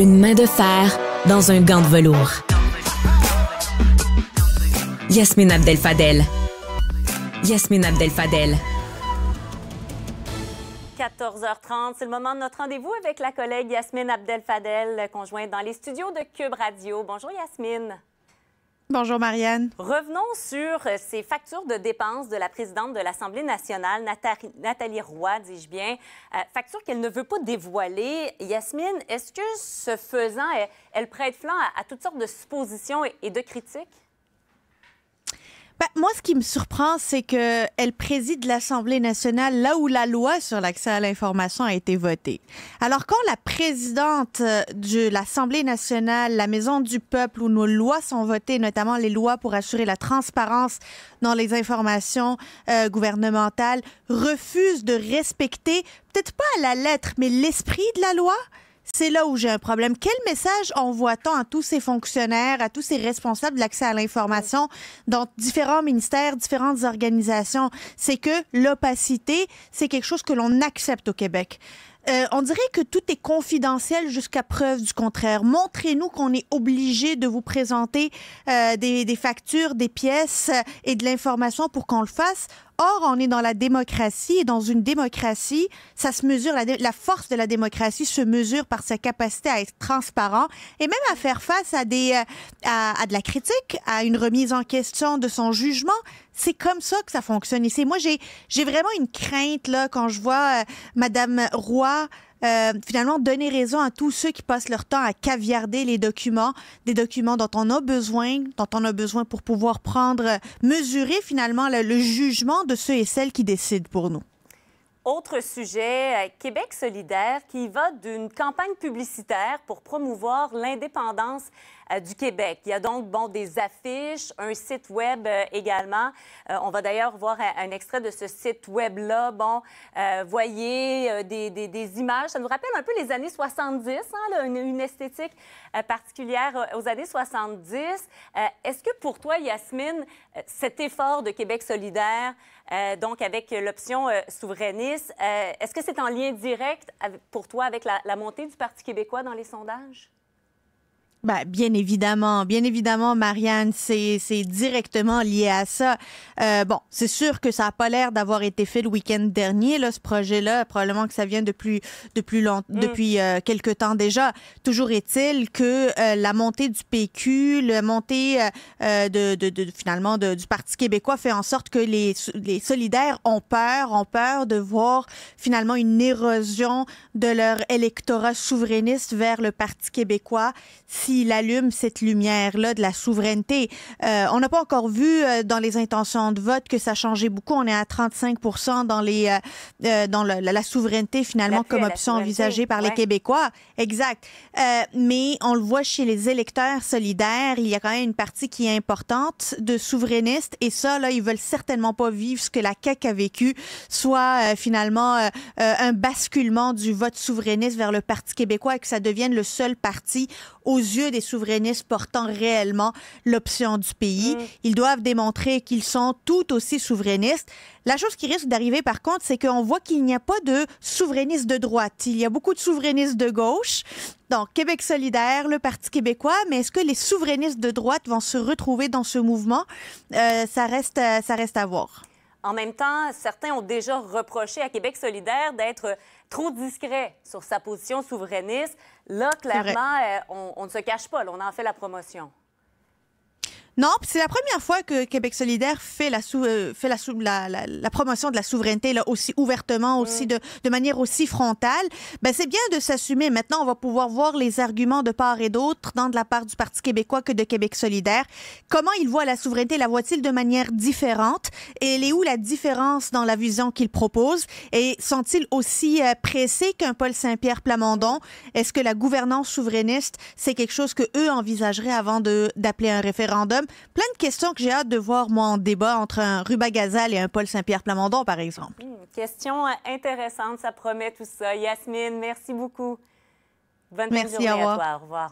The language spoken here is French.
Une main de fer dans un gant de velours. Yasmine Abdel Fadel. Yasmine Abdel Fadel. 14h30, c'est le moment de notre rendez-vous avec la collègue Yasmine Abdel Fadel, conjointe dans les studios de Cube Radio. Bonjour Yasmine. Bonjour Marianne. Revenons sur euh, ces factures de dépenses de la présidente de l'Assemblée nationale, Nathalie Roy, dis-je bien, Factures euh, facture qu'elle ne veut pas dévoiler. Yasmine, est-ce que ce faisant, elle, prête flanc à, toutes sortes de suppositions et de critiques? Ben, moi, ce qui me surprend, c'est que elle préside l'Assemblée nationale là où la loi sur l'accès à l'information a été votée. Alors, quand la présidente euh, de l'Assemblée nationale, la Maison du peuple, où nos lois sont votées, notamment les lois pour assurer la transparence dans les informations euh, gouvernementales, refuse de respecter, peut-être pas à la lettre, mais l'esprit de la loi, c'est là où j'ai un problème. Quel message envoie-t-on à tous ces fonctionnaires, à tous ces responsables de l'accès à l'information dans différents ministères, différentes organisations? C'est que l'opacité, c'est quelque chose que l'on accepte au Québec. Euh, on dirait que tout est confidentiel jusqu'à preuve du contraire. Montrez-nous qu'on est obligé de vous présenter euh, des, factures, des pièces euh, et de l'information pour qu'on le fasse. Or, on est dans la démocratie et dans une démocratie, ça se mesure, la, force de la démocratie se mesure par sa capacité à être transparent et même à faire face à, des, euh, à, de la critique, à une remise en question de son jugement. C'est comme ça que ça fonctionne. Et moi, j'ai vraiment une crainte là quand je vois euh, Madame Roy euh, finalement donner raison à tous ceux qui passent leur temps à caviarder les documents, des documents dont on a besoin, dont on a besoin pour pouvoir prendre, euh, mesurer finalement le, le jugement de ceux et celles qui décident pour nous. Autre sujet, euh, Québec solidaire qui va d'une campagne publicitaire pour promouvoir l'indépendance euh, du Québec. Il y a donc bon, des affiches, un site Web euh, également. Euh, on va d'ailleurs voir un, extrait de ce site Web-là. Bon, voyez des, images. Ça nous rappelle un peu les années 70, hein, une, esthétique particulière aux années 70. Est-ce que pour toi, Yasmine, cet effort de Québec solidaire, donc avec l'option souverainiste. Est-ce que c'est en lien direct pour toi avec la montée du Parti québécois dans les sondages? Ben, bien évidemment, bien évidemment, Marianne, c'est directement lié à ça. Euh, bon, c'est sûr que ça n'a pas l'air d'avoir été fait le week-end dernier, là, ce projet-là. Probablement que ça vient de plus, de plus long, mm. depuis euh, quelque temps déjà. Toujours est-il que euh, la montée du PQ, la montée euh, euh, de, de, de, finalement du Parti québécois fait en sorte que les, les solidaires ont peur, ont peur de voir finalement une érosion de leur électorat souverainiste vers le Parti québécois. Si il allume cette lumière-là de la souveraineté. Euh, on n'a pas encore vu euh, dans les intentions de vote que ça changeait beaucoup. On est à 35 dans les euh, dans la, souveraineté finalement comme option envisagée par les Québécois. Exact. mais on le voit chez les électeurs solidaires, il y a quand même une partie qui est importante de souverainistes et ça là, ils veulent certainement pas vivre ce que la CAQ a vécu, soit finalement un basculement du vote souverainiste vers le Parti québécois et que ça devienne le seul parti aux yeux des souverainistes portant réellement l'option du pays. Mm. Ils doivent démontrer qu'ils sont tout aussi souverainistes. La chose qui risque d'arriver, par contre, c'est qu'on voit qu'il n'y a pas de souverainistes de droite. Il y a beaucoup de souverainistes de gauche. Donc, Québec solidaire, le Parti québécois, mais est-ce que les souverainistes de droite vont se retrouver dans ce mouvement? Euh, ça, reste, euh, ça reste à voir. En même temps, certains ont déjà reproché à Québec solidaire d'être euh, trop discret sur sa position souverainiste. Là, clairement, euh, on, ne se cache pas. on en fait la promotion. Non, c'est la première fois que Québec solidaire fait la, euh, fait la, la, la, promotion de la souveraineté là, aussi ouvertement, mm. aussi de, de manière aussi frontale. Ben, c'est bien de s'assumer. Maintenant, on va pouvoir voir les arguments de part et d'autre, tant de la part du Parti québécois que de Québec solidaire. Comment ils voient la souveraineté? La voient-ils de manière différente? Et elle est où la différence dans la vision qu'ils proposent? Et sont-ils aussi euh, pressés qu'un Paul Saint-Pierre Plamondon? Est-ce que la gouvernance souverainiste, c'est quelque chose que eux envisageraient avant d'appeler un référendum? plein de questions que j'ai hâte de voir, moi, en débat entre un Ruba Gazal et un Paul Saint-Pierre Plamondon, par exemple. Hmm, question euh, intéressante, ça promet tout ça. Yasmine, merci beaucoup. Bonne merci, à toi. Au revoir.